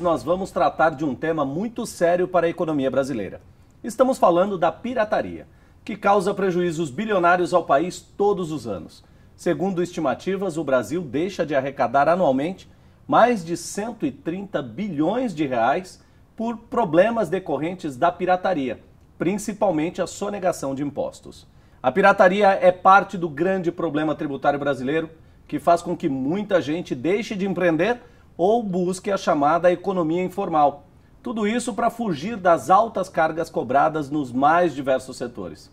nós vamos tratar de um tema muito sério para a economia brasileira. Estamos falando da pirataria, que causa prejuízos bilionários ao país todos os anos. Segundo estimativas, o Brasil deixa de arrecadar anualmente mais de 130 bilhões de reais por problemas decorrentes da pirataria, principalmente a sonegação de impostos. A pirataria é parte do grande problema tributário brasileiro que faz com que muita gente deixe de empreender ou busque a chamada economia informal. Tudo isso para fugir das altas cargas cobradas nos mais diversos setores.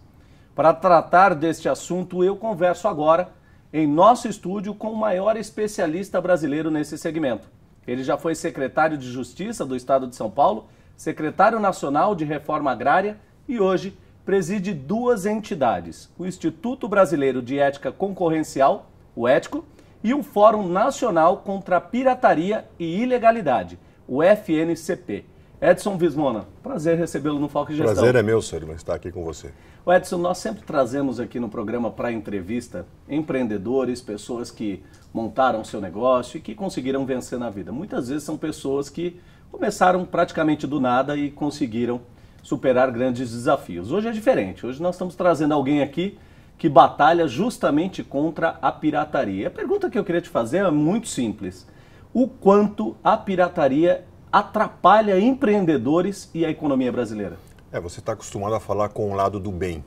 Para tratar deste assunto, eu converso agora em nosso estúdio com o maior especialista brasileiro nesse segmento. Ele já foi secretário de Justiça do Estado de São Paulo, secretário nacional de Reforma Agrária e hoje preside duas entidades: o Instituto Brasileiro de Ética Concorrencial, o Ético, e o Fórum Nacional contra a Pirataria e Ilegalidade, o FNCP. Edson Vismona, prazer recebê-lo no Foco Gestão. Prazer é meu, senhor, estar aqui com você. O Edson, nós sempre trazemos aqui no programa para entrevista empreendedores, pessoas que montaram seu negócio e que conseguiram vencer na vida. Muitas vezes são pessoas que começaram praticamente do nada e conseguiram superar grandes desafios. Hoje é diferente. Hoje nós estamos trazendo alguém aqui que batalha justamente contra a pirataria. A pergunta que eu queria te fazer é muito simples: o quanto a pirataria atrapalha empreendedores e a economia brasileira? É, você está acostumado a falar com o lado do bem,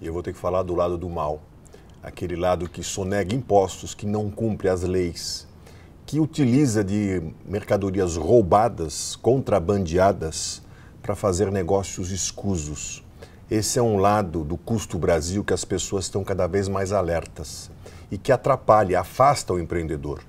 e eu vou ter que falar do lado do mal. Aquele lado que sonega impostos, que não cumpre as leis, que utiliza de mercadorias roubadas, contrabandeadas, para fazer negócios escusos. Esse é um lado do custo Brasil que as pessoas estão cada vez mais alertas e que atrapalha, afasta o empreendedor.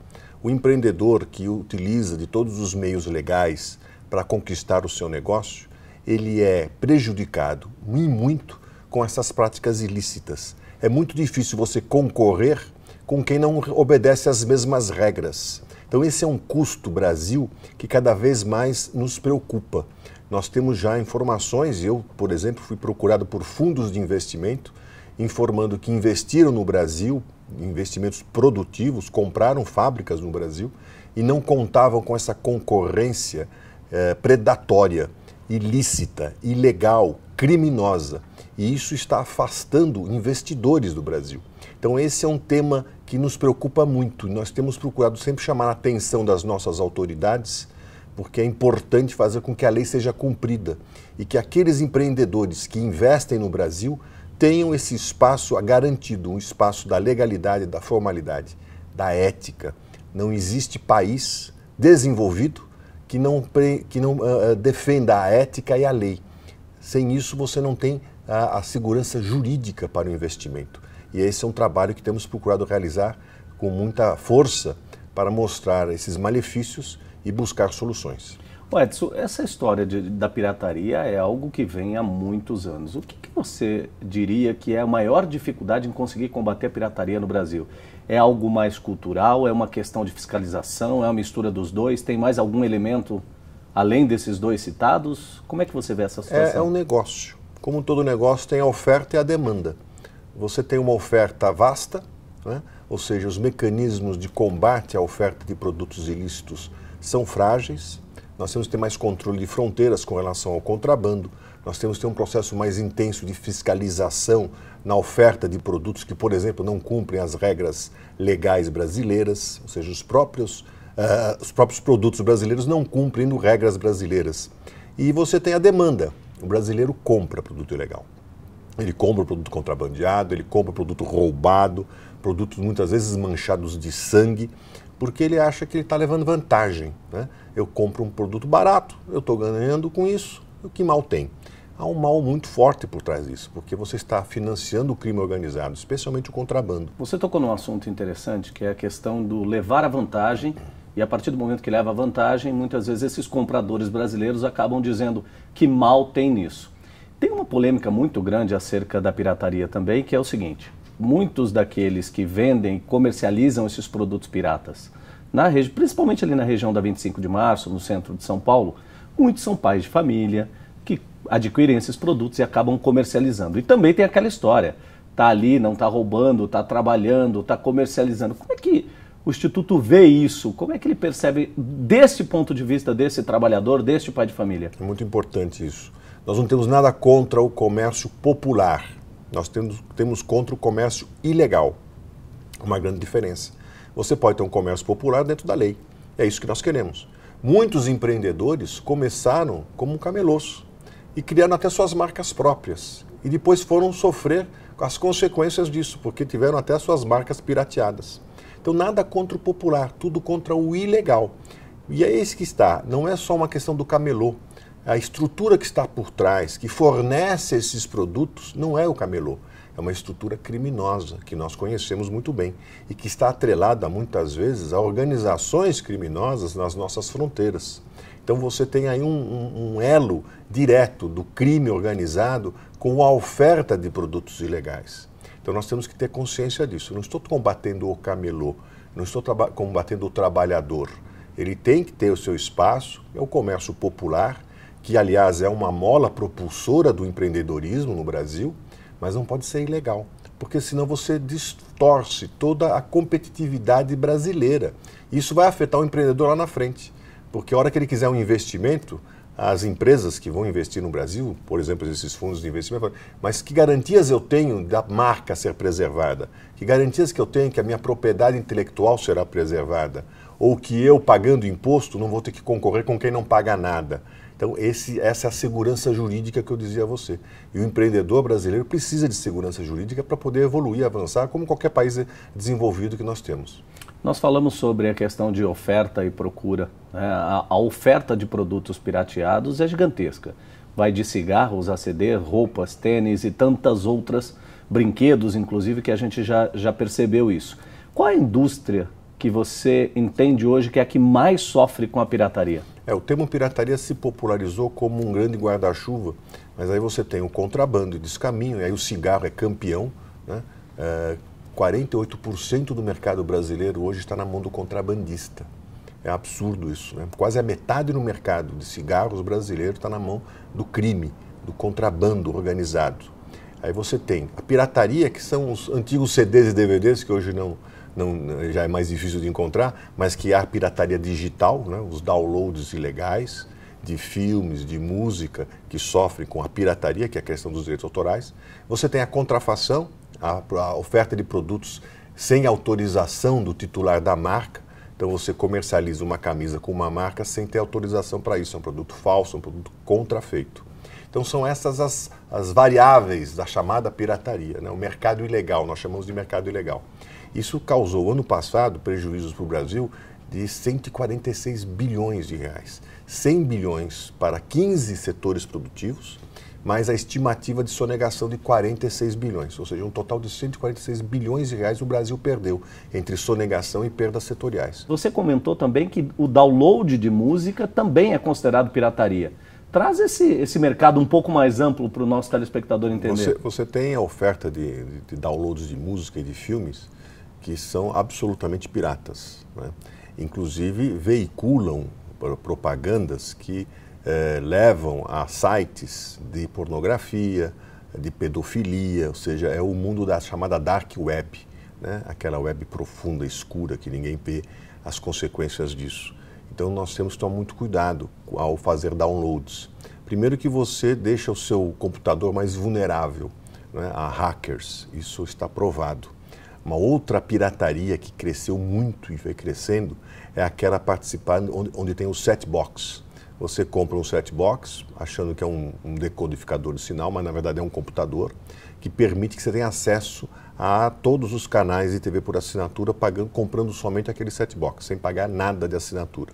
O empreendedor que utiliza de todos os meios legais para conquistar o seu negócio, ele é prejudicado e muito com essas práticas ilícitas. É muito difícil você concorrer com quem não obedece às mesmas regras. Então, esse é um custo Brasil que cada vez mais nos preocupa. Nós temos já informações, eu, por exemplo, fui procurado por fundos de investimento informando que investiram no Brasil, investimentos produtivos, compraram fábricas no Brasil e não contavam com essa concorrência eh, predatória, ilícita, ilegal, criminosa. E isso está afastando investidores do Brasil. Então, esse é um tema que nos preocupa muito. Nós temos procurado sempre chamar a atenção das nossas autoridades porque é importante fazer com que a lei seja cumprida e que aqueles empreendedores que investem no Brasil tenham esse espaço garantido um espaço da legalidade, da formalidade, da ética. Não existe país desenvolvido que não, que não uh, defenda a ética e a lei. Sem isso, você não tem a, a segurança jurídica para o investimento. E esse é um trabalho que temos procurado realizar com muita força para mostrar esses malefícios e buscar soluções. O Edson, essa história de, da pirataria é algo que vem há muitos anos. O que, que, você diria que é a maior dificuldade em conseguir combater a pirataria no Brasil? É algo mais cultural? É uma questão de fiscalização? É uma mistura dos dois? Tem mais algum elemento além desses dois citados? Como é que você vê essa é, situação? É, é um negócio. Como todo negócio, tem a oferta e a demanda. Você tem uma oferta vasta, né? ou seja, os mecanismos de combate à oferta de produtos ilícitos são frágeis, nós temos que ter mais controle de fronteiras com relação ao contrabando, nós temos que ter um processo mais intenso de fiscalização na oferta de produtos que, por exemplo, não cumprem as regras legais brasileiras, ou seja, os próprios, uh, os próprios produtos brasileiros não cumprem regras brasileiras. E você tem a demanda. O brasileiro compra produto ilegal. Ele compra produto contrabandeado, ele compra produto roubado, produtos muitas vezes manchados de sangue porque ele acha que ele está levando vantagem. Né? Eu compro um produto barato, eu estou ganhando com isso, o que mal tem? Há um mal muito forte por trás disso, porque você está financiando o crime organizado, especialmente o contrabando. Você tocou num assunto interessante, que é a questão do levar a vantagem, e a partir do momento que leva a vantagem, muitas vezes esses compradores brasileiros acabam dizendo que mal tem nisso. Tem uma polêmica muito grande acerca da pirataria também, que é o seguinte: muitos daqueles que vendem, comercializam esses produtos piratas, na região, principalmente ali na região da 25 de março, no centro de São Paulo, muitos são pais de família que adquirem esses produtos e acabam comercializando. E também tem aquela história, tá ali, não tá roubando, tá trabalhando, tá comercializando. Como é que o instituto vê isso? Como é que ele percebe desse ponto de vista desse trabalhador, deste pai de família? É muito importante isso. Nós não temos nada contra o comércio popular. Nós temos, temos contra o comércio ilegal. Uma grande diferença. Você pode ter um comércio popular dentro da lei. É isso que nós queremos. Muitos empreendedores começaram como camelôs e criaram até suas marcas próprias. E depois foram sofrer as consequências disso, porque tiveram até suas marcas pirateadas. Então, nada contra o popular, tudo contra o ilegal. E é isso que está. Não é só uma questão do camelô, a estrutura que está por trás, que fornece esses produtos, não é o camelô. É uma estrutura criminosa que nós conhecemos muito bem e que está atrelada muitas vezes a organizações criminosas nas nossas fronteiras. Então você tem aí um, um, um elo direto do crime organizado com a oferta de produtos ilegais. Então nós temos que ter consciência disso. não estou combatendo o camelô, não estou combatendo o trabalhador. Ele tem que ter o seu espaço, é o comércio popular que aliás é uma mola propulsora do empreendedorismo no Brasil, mas não pode ser ilegal, porque senão você distorce toda a competitividade brasileira. Isso vai afetar o empreendedor lá na frente, porque a hora que ele quiser um investimento, as empresas que vão investir no Brasil, por exemplo, esses fundos de investimento, mas que garantias eu tenho da marca ser preservada? Que garantias que eu tenho que a minha propriedade intelectual será preservada? Ou que eu, pagando imposto, não vou ter que concorrer com quem não paga nada? Então, esse, essa é a segurança jurídica que eu dizia a você. E o empreendedor brasileiro precisa de segurança jurídica para poder evoluir, avançar, como qualquer país desenvolvido que nós temos. Nós falamos sobre a questão de oferta e procura. Né? A oferta de produtos pirateados é gigantesca. Vai de cigarros a CD, roupas, tênis e tantas outras, brinquedos, inclusive, que a gente já, já percebeu isso. Qual a indústria que você entende hoje que é a que mais sofre com a pirataria? É, o termo pirataria se popularizou como um grande guarda-chuva, mas aí você tem o contrabando e descaminho, e aí o cigarro é campeão. Né? É, 48% do mercado brasileiro hoje está na mão do contrabandista. É absurdo isso. Né? Quase a metade do mercado de cigarros brasileiro está na mão do crime, do contrabando organizado. Aí você tem a pirataria, que são os antigos CDs e DVDs que hoje não, não, já é mais difícil de encontrar, mas que há pirataria digital, né? os downloads ilegais de filmes, de música que sofrem com a pirataria, que é a questão dos direitos autorais. Você tem a contrafação, a, a oferta de produtos sem autorização do titular da marca. Então você comercializa uma camisa com uma marca sem ter autorização para isso. É um produto falso, é um produto contrafeito. Então são essas as, as variáveis da chamada pirataria, né? o mercado ilegal, nós chamamos de mercado ilegal. Isso causou, ano passado, prejuízos para o Brasil de 146 bilhões de reais. 100 bilhões para 15 setores produtivos, mais a estimativa de sonegação de 46 bilhões, ou seja, um total de 146 bilhões de reais o Brasil perdeu entre sonegação e perdas setoriais. Você comentou também que o download de música também é considerado pirataria. Traz esse, esse mercado um pouco mais amplo para o nosso telespectador entender. Você, você tem a oferta de, de, de downloads de música e de filmes que são absolutamente piratas. Né? Inclusive, veiculam propagandas que eh, levam a sites de pornografia, de pedofilia, ou seja, é o mundo da chamada dark web, né? aquela web profunda, escura, que ninguém vê as consequências disso. Então, nós temos que tomar muito cuidado ao fazer downloads. Primeiro que você deixa o seu computador mais vulnerável né, a hackers, isso está provado. Uma outra pirataria que cresceu muito e foi crescendo é aquela participar onde, onde tem o set box. Você compra um set box, achando que é um, um, decodificador de sinal, mas na verdade é um computador que permite que você tenha acesso a todos os canais de TV por assinatura, pagando, comprando somente aquele set box, sem pagar nada de assinatura.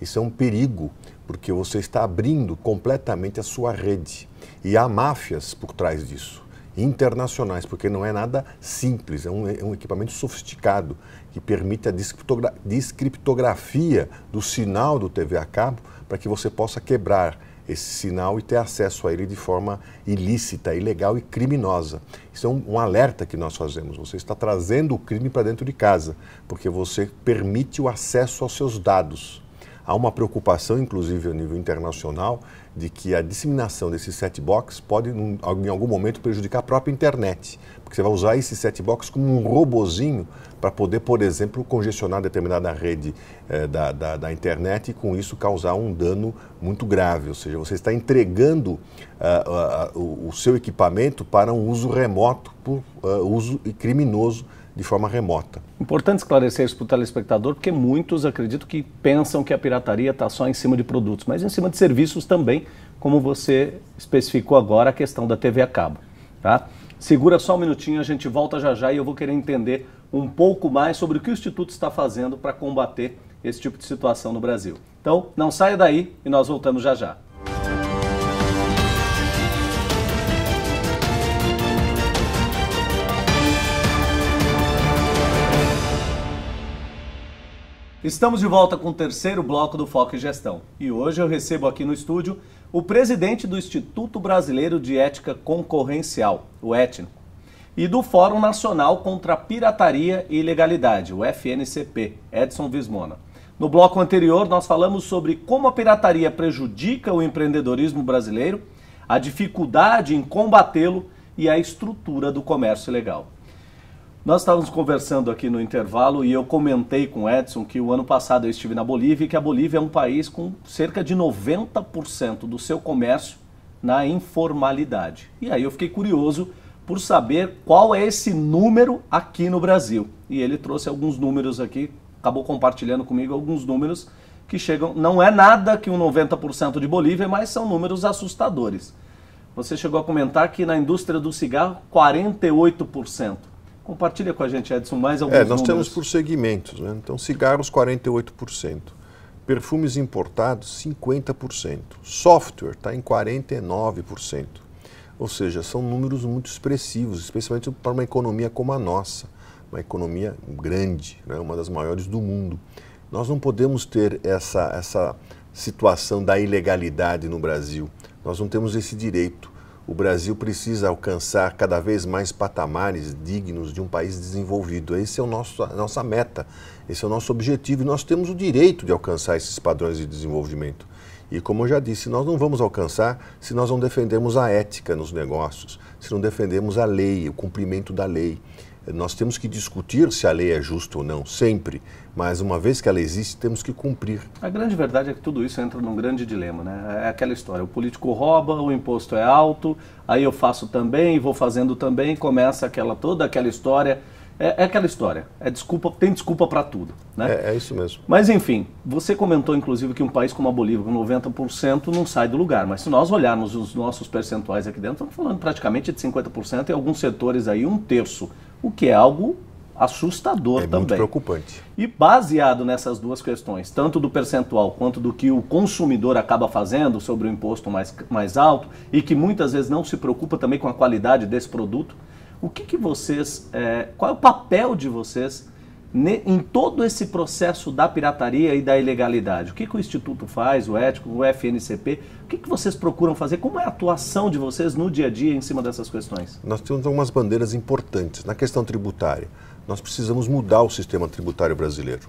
Isso é um perigo, porque você está abrindo completamente a sua rede. E há máfias por trás disso internacionais, porque não é nada simples, é um, é um equipamento sofisticado que permite a descriptogra descriptografia do sinal do TV a cabo para que você possa quebrar esse sinal e ter acesso a ele de forma ilícita, ilegal e criminosa. Isso é um, um alerta que nós fazemos. Você está trazendo o crime para dentro de casa, porque você permite o acesso aos seus dados. Há uma preocupação, inclusive, a nível internacional, de que a disseminação desses setbox pode, em algum momento, prejudicar a própria internet. Porque você vai usar esse box como um robozinho para poder, por exemplo, congestionar determinada rede eh, da, da, da, internet e, com isso, causar um dano muito grave. Ou seja, você está entregando ah, ah, ah, o, o, seu equipamento para um uso remoto, por, ah, uso criminoso de forma remota. Importante esclarecer isso para o telespectador, porque muitos acredito que pensam que a pirataria está só em cima de produtos, mas em cima de serviços também, como você especificou agora a questão da TV a cabo. Tá? Segura só um minutinho, a gente volta já já e eu vou querer entender um pouco mais sobre o que o Instituto está fazendo para combater esse tipo de situação no Brasil. Então, não saia daí e nós voltamos já já. Estamos de volta com o terceiro bloco do Foco e Gestão. E hoje eu recebo aqui no estúdio o presidente do Instituto Brasileiro de Ética Concorrencial, o Etno, e do Fórum Nacional contra a Pirataria e Ilegalidade, o FNCP, Edson Vismona. No bloco anterior, nós falamos sobre como a pirataria prejudica o empreendedorismo brasileiro, a dificuldade em combatê-lo e a estrutura do comércio ilegal. Nós estávamos conversando aqui no intervalo e eu comentei com o Edson que o ano passado eu estive na Bolívia e que a Bolívia é um país com cerca de 90% do seu comércio na informalidade. E aí eu fiquei curioso por saber qual é esse número aqui no Brasil. E ele trouxe alguns números aqui, acabou compartilhando comigo alguns números que chegam. Não é nada que um 90% de Bolívia, mas são números assustadores. Você chegou a comentar que na indústria do cigarro, 48%. Compartilha com a gente, Edson, mais é, alguns É, nós números. temos por segmentos. Né? Então, cigarros, 48%. Perfumes importados, 50%. Software está em 49%. Ou seja, são números muito expressivos, especialmente para uma economia como a nossa, uma economia grande, né? uma das maiores do mundo. Nós não podemos ter essa, essa situação da ilegalidade no Brasil. Nós não temos esse direito o Brasil precisa alcançar cada vez mais patamares dignos de um país desenvolvido. Esse é o nosso, a nossa meta, esse é o nosso objetivo e nós temos o direito de alcançar esses padrões de desenvolvimento. E como eu já disse, nós não vamos alcançar se nós não defendermos a ética nos negócios, se não defendermos a lei, o cumprimento da lei. Nós temos que discutir se a lei é justa ou não, sempre, mas uma vez que ela existe, temos que cumprir. A grande verdade é que tudo isso entra num grande dilema, né? É, é aquela história: o político rouba, o imposto é alto, aí eu faço também, vou fazendo também, começa aquela toda aquela história é, é aquela história. É desculpa, tem desculpa para tudo, né? É, é, isso mesmo. Mas enfim, você comentou inclusive que um país como a Bolívia, com 90%, não sai do lugar. Mas se nós olharmos os nossos percentuais aqui dentro, estamos falando praticamente de 50% e alguns setores aí um terço, o que é algo assustador é também. Muito preocupante. E baseado nessas duas questões, tanto do percentual quanto do que o consumidor acaba fazendo sobre o imposto mais, mais alto e que muitas vezes não se preocupa também com a qualidade desse produto, o que, que vocês. É, qual é o papel de vocês ne, em todo esse processo da pirataria e da ilegalidade? O que, que o Instituto faz, o Ético, o FNCP? O que, que vocês procuram fazer? Como é a atuação de vocês no dia a dia em cima dessas questões? Nós temos algumas bandeiras importantes. Na questão tributária, nós precisamos mudar o sistema tributário brasileiro,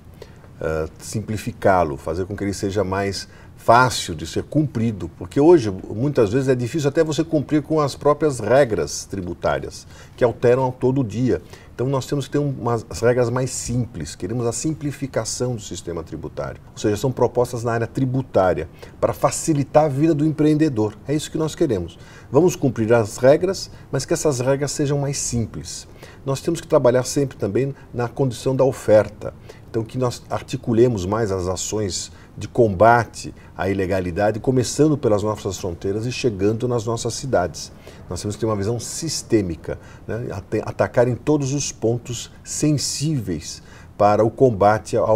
uh, simplificá-lo, fazer com que ele seja mais fácil de ser cumprido, porque hoje muitas vezes é difícil até você cumprir com as próprias regras tributárias, que alteram todo dia. Então nós temos que ter umas regras mais simples, queremos a simplificação do sistema tributário. Ou seja, são propostas na área tributária para facilitar a vida do empreendedor. É isso que nós queremos. Vamos cumprir as regras, mas que essas regras sejam mais simples. Nós temos que trabalhar sempre também na condição da oferta. Então que nós articulemos mais as ações de combate à ilegalidade, começando pelas nossas fronteiras e chegando nas nossas cidades. Nós temos que ter uma visão sistêmica, né? atacar em todos os pontos sensíveis para o combate à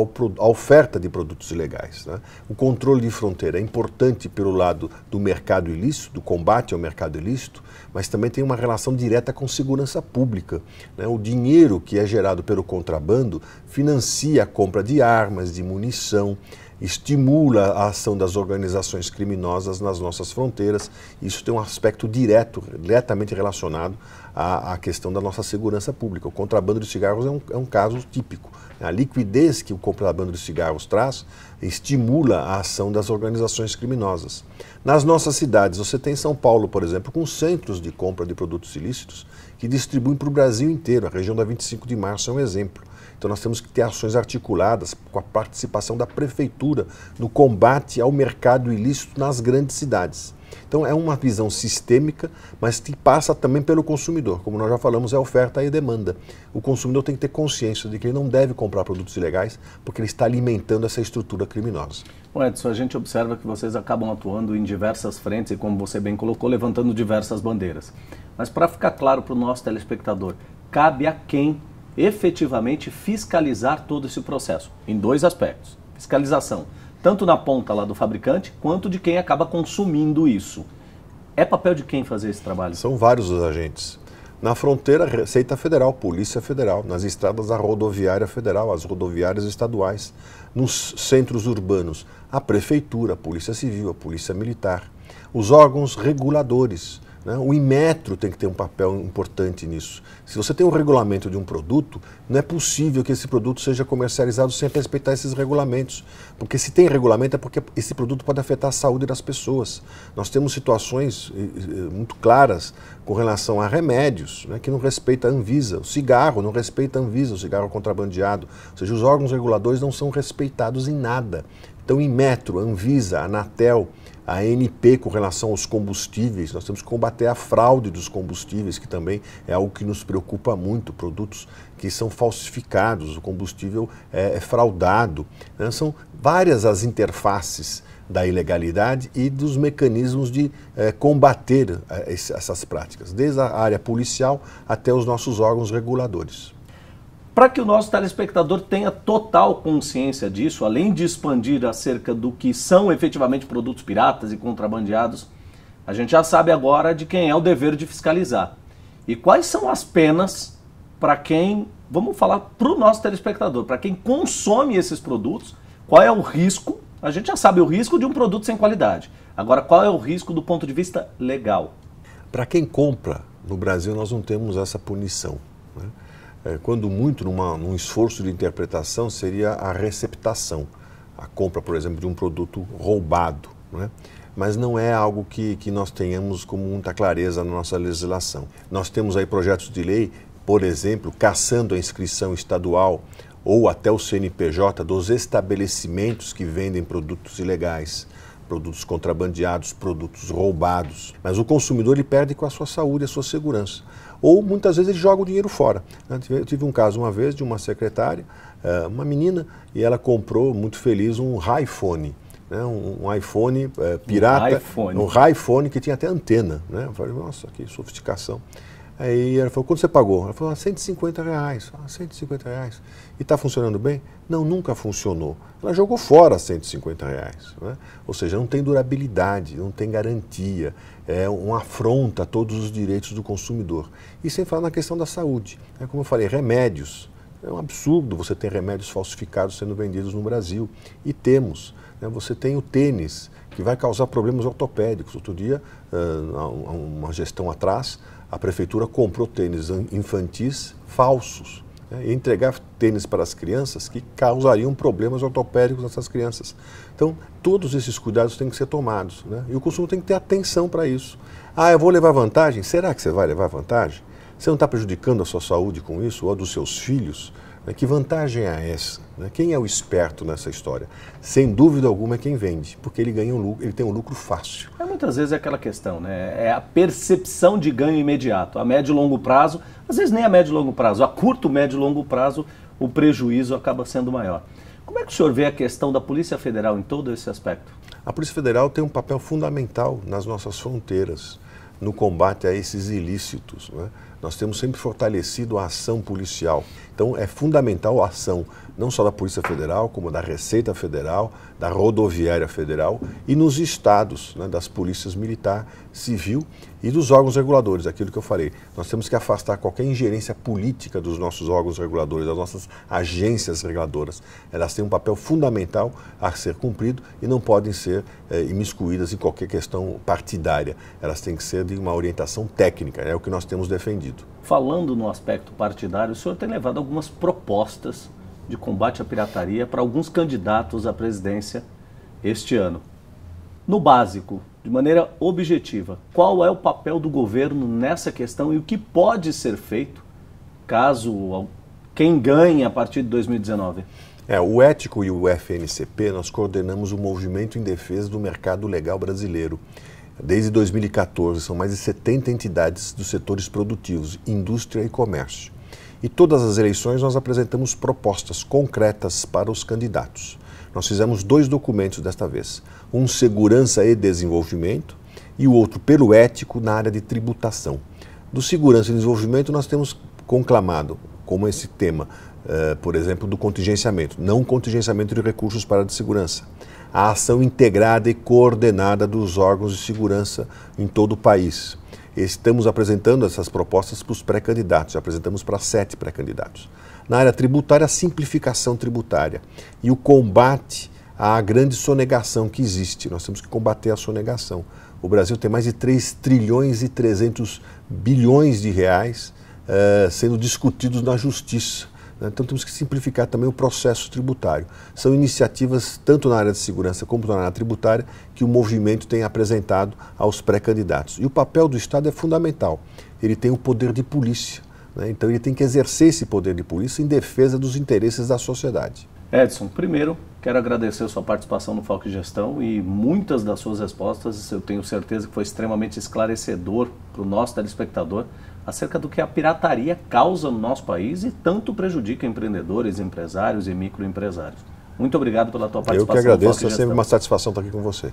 oferta de produtos ilegais. Né? O controle de fronteira é importante pelo lado do mercado ilícito, do combate ao mercado ilícito, mas também tem uma relação direta com segurança pública. Né? O dinheiro que é gerado pelo contrabando financia a compra de armas, de munição, estimula a ação das organizações criminosas nas nossas fronteiras. Isso tem um aspecto direto, diretamente relacionado à, à questão da nossa segurança pública. O contrabando de cigarros é um, é um caso típico. Né? A liquidez que o contrabando de cigarros traz estimula a ação das organizações criminosas. Nas nossas cidades, você tem São Paulo, por exemplo, com centros de compra de produtos ilícitos que distribuem para o Brasil inteiro. A região da 25 de março é um exemplo. Então nós temos que ter ações articuladas com a participação da prefeitura no combate ao mercado ilícito nas grandes cidades. Então é uma visão sistêmica, mas que passa também pelo consumidor. Como nós já falamos, é oferta e demanda. O consumidor tem que ter consciência de que ele não deve comprar produtos ilegais, porque ele está alimentando essa estrutura criminosa. Bom, Edson, a gente observa que vocês acabam atuando em diversas frentes e, como você bem colocou, levantando diversas bandeiras. Mas para ficar claro para o nosso telespectador, cabe a quem efetivamente fiscalizar todo esse processo, em dois aspectos. Fiscalização, tanto na ponta lá do fabricante, quanto de quem acaba consumindo isso. É papel de quem fazer esse trabalho? São vários os agentes. Na fronteira, Receita Federal, Polícia Federal, nas estradas, a rodoviária federal, as rodoviárias estaduais, nos centros urbanos, a prefeitura, a Polícia Civil, a Polícia Militar, os órgãos reguladores, né? O Imetro tem que ter um papel importante nisso. Se você tem um regulamento de um produto, não é possível que esse produto seja comercializado sem respeitar esses regulamentos. Porque se tem regulamento é porque esse produto pode afetar a saúde das pessoas. Nós temos situações muito claras com relação a remédios, né, que não respeita a Anvisa. O cigarro não respeita a Anvisa, o cigarro contrabandeado. Ou seja, os órgãos reguladores não são respeitados em nada. Então, Imetro, Anvisa, Anatel, a ANP com relação aos combustíveis. Nós temos que combater a fraude dos combustíveis, que também é algo que nos preocupa muito. Produtos que são falsificados, o combustível é, é fraudado. Né? São várias as interfaces da ilegalidade e dos mecanismos de é, combater é, essas práticas, desde a área policial até os nossos órgãos reguladores. Para que o nosso telespectador tenha total consciência disso, além de expandir acerca do que são efetivamente produtos piratas e contrabandeados, a gente já sabe agora de quem é o dever de fiscalizar. E quais são as penas para quem, vamos falar para o nosso telespectador, para quem consome esses produtos, qual é o risco? A gente já sabe o risco de um produto sem qualidade. Agora, qual é o risco do ponto de vista legal? Para quem compra, no Brasil nós não temos essa punição. Né? é, quando muito numa, num esforço de interpretação, seria a receptação, a compra, por exemplo, de um produto roubado. Né? Mas não é algo que, que nós tenhamos com muita clareza na nossa legislação. Nós temos aí projetos de lei, por exemplo, caçando a inscrição estadual ou até o CNPJ dos estabelecimentos que vendem produtos ilegais produtos contrabandeados, produtos roubados. Mas o consumidor ele perde com a sua saúde, a sua segurança. Ou muitas vezes ele joga o dinheiro fora. Eu tive um caso uma vez de uma secretária, eh, uma menina, e ela comprou, muito feliz, um iPhone. Né, um, um, iPhone é, pirata, um iPhone. um iPhone que tinha até antena. Né? Eu falei, nossa, que sofisticação. Aí ela falou, quanto você pagou? Ela falou, ah, 150 reais. Ah, 150 reais. E está funcionando bem? Não, nunca funcionou. Ela jogou fora 150 reais. Né? Ou seja, não tem durabilidade, não tem garantia, é uma afronta a todos os direitos do consumidor. E sem falar na questão da saúde. É Como eu falei, remédios. É um absurdo você ter remédios falsificados sendo vendidos no Brasil. E temos. Né? Você tem o tênis que vai causar problemas ortopédicos. Outro dia, eh, uma gestão atrás, a prefeitura comprou tênis infantis falsos né, e entregar tênis para as crianças que causariam problemas ortopédicos nessas crianças. Então, todos esses cuidados têm que ser tomados né? e o consumo tem que ter atenção para isso. Ah, eu vou levar vantagem? Será que você vai levar vantagem? Você não está prejudicando a sua saúde com isso ou a dos seus filhos? Né? Que vantagem é essa? Né? Quem é o esperto nessa história? Sem dúvida alguma é quem vende, porque ele ganha um lucro, ele tem um lucro fácil. É, muitas vezes é aquela questão, né? É a percepção de ganho imediato, a médio e longo prazo, às vezes nem a médio e longo prazo, a curto, médio e longo prazo, o prejuízo acaba sendo maior. Como é que o senhor vê a questão da Polícia Federal em todo esse aspecto? A Polícia Federal tem um papel fundamental nas nossas fronteiras, no combate a esses ilícitos, né? nós temos sempre fortalecido a ação policial. Então, é fundamental a ação não só da Polícia Federal, como da Receita Federal, da Rodoviária Federal e nos estados, né, das polícias militar, civil e dos órgãos reguladores. Aquilo que eu falei, nós temos que afastar qualquer ingerência política dos nossos órgãos reguladores, das nossas agências reguladoras. Elas têm um papel fundamental a ser cumprido e não podem ser é, imiscuídas em qualquer questão partidária. Elas têm que ser de uma orientação técnica, é o que nós temos defendido. Falando no aspecto partidário, o senhor tem levado algumas propostas de combate à pirataria para alguns candidatos à presidência este ano. No básico, de maneira objetiva, qual é o papel do governo nessa questão e o que pode ser feito caso quem ganhe a partir de 2019? É, o Ético e o FNCP, nós coordenamos o um movimento em defesa do mercado legal brasileiro. Desde 2014, são mais de 70 entidades dos setores produtivos, indústria e comércio. E todas as eleições nós apresentamos propostas concretas para os candidatos. Nós fizemos dois documentos desta vez: um segurança e desenvolvimento e o outro pelo ético na área de tributação. Do segurança e desenvolvimento nós temos conclamado como esse tema, uh, por exemplo, do contingenciamento, não contingenciamento de recursos para a de segurança a ação integrada e coordenada dos órgãos de segurança em todo o país. Estamos apresentando essas propostas para os pré-candidatos, apresentamos para sete pré-candidatos. Na área tributária, a simplificação tributária e o combate à grande sonegação que existe. Nós temos que combater a sonegação. O Brasil tem mais de 3 trilhões e 300 bilhões de reais uh, sendo discutidos na justiça né? Então temos que simplificar também o processo tributário. São iniciativas, tanto na área de segurança como na área tributária, que o movimento tem apresentado aos pré-candidatos. E o papel do Estado é fundamental. Ele tem o poder de polícia. Né? Então ele tem que exercer esse poder de polícia em defesa dos interesses da sociedade. Edson, primeiro quero agradecer a sua participação no Foco Gestão e muitas das suas respostas eu tenho certeza que foi extremamente esclarecedor para o nosso telespectador acerca do que a pirataria causa no nosso país e tanto prejudica empreendedores, empresários e microempresários. Muito obrigado pela tua participação. Eu que agradeço, é sempre uma satisfação estar aqui com você.